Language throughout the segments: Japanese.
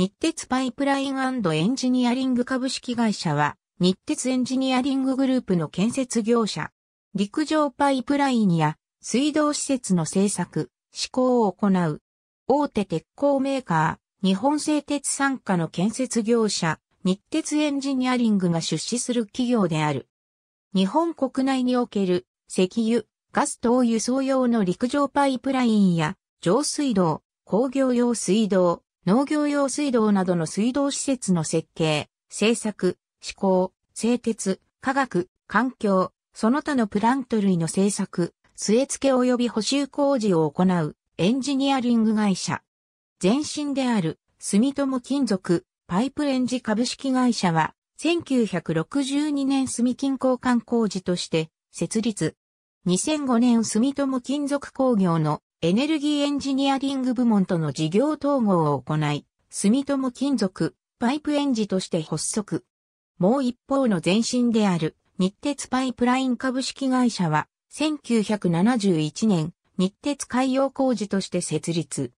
日鉄パイプラインエンジニアリング株式会社は、日鉄エンジニアリンググループの建設業者、陸上パイプラインや水道施設の製作、施工を行う、大手鉄鋼メーカー、日本製鉄参加の建設業者、日鉄エンジニアリングが出資する企業である。日本国内における石油、ガス等輸送用の陸上パイプラインや上水道、工業用水道、農業用水道などの水道施設の設計、製作、施工、製鉄、科学、環境、その他のプラント類の製作、据え付け及び補修工事を行うエンジニアリング会社。前身である住友金属パイプレンジ株式会社は1962年住金交換工事として設立。2005年住友金属工業のエネルギーエンジニアリング部門との事業統合を行い、住友金属、パイプエンジとして発足。もう一方の前身である日鉄パイプライン株式会社は、1971年、日鉄海洋工事として設立。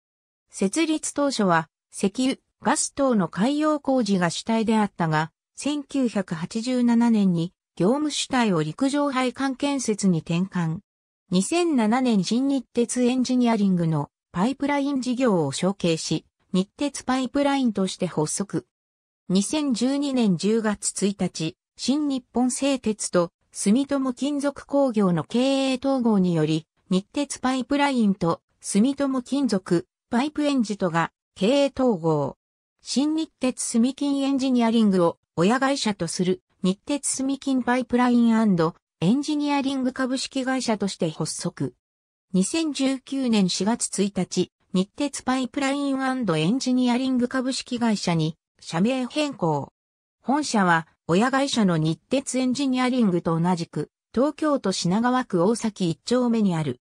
設立当初は、石油、ガス等の海洋工事が主体であったが、1987年に業務主体を陸上配管建設に転換。2007年新日鉄エンジニアリングのパイプライン事業を承継し、日鉄パイプラインとして発足。2012年10月1日、新日本製鉄と住友金属工業の経営統合により、日鉄パイプラインと住友金属、パイプエンジとが経営統合。新日鉄住金エンジニアリングを親会社とする日鉄住金パイプラインエンジニアリング株式会社として発足。2019年4月1日、日鉄パイプラインエンジニアリング株式会社に社名変更。本社は親会社の日鉄エンジニアリングと同じく東京都品川区大崎一丁目にある。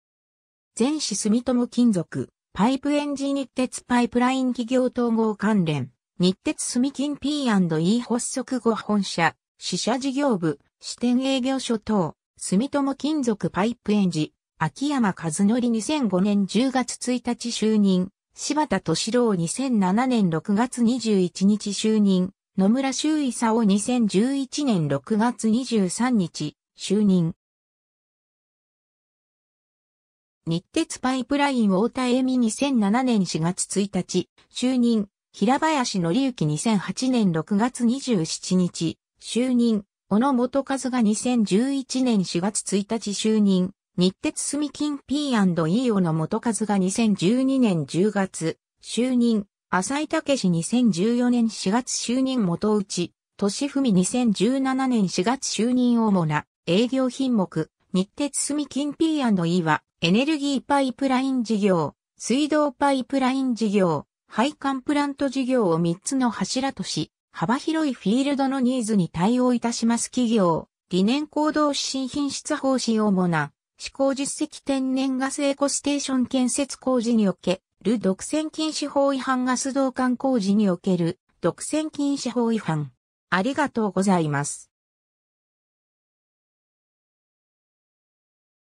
全市住友金属、パイプエンジニ鉄パイプライン企業統合関連、日鉄住金 P&E 発足後本社、支社事業部、支店営業所等、住友金属パイプ園児、秋山和則2005年10月1日就任、柴田敏郎2007年6月21日就任、野村修伊佐を2011年6月23日、就任。日鉄パイプライン太田恵美2007年4月1日、就任、平林則之2008年6月27日、就任、小野元和が2011年4月1日就任、日鉄住金 P&E 小野元和が2012年10月、就任、浅井武史2014年4月就任元内、市文2017年4月就任主な営業品目、日鉄住金 P&E は、エネルギーパイプライン事業、水道パイプライン事業、配管プラント事業を3つの柱とし、幅広いフィールドのニーズに対応いたします企業、理念行動指針品質方針主な、施考実績天然ガスエコステーション建設工事における独占禁止法違反ガス導管工事における独占禁止法違反。ありがとうございます。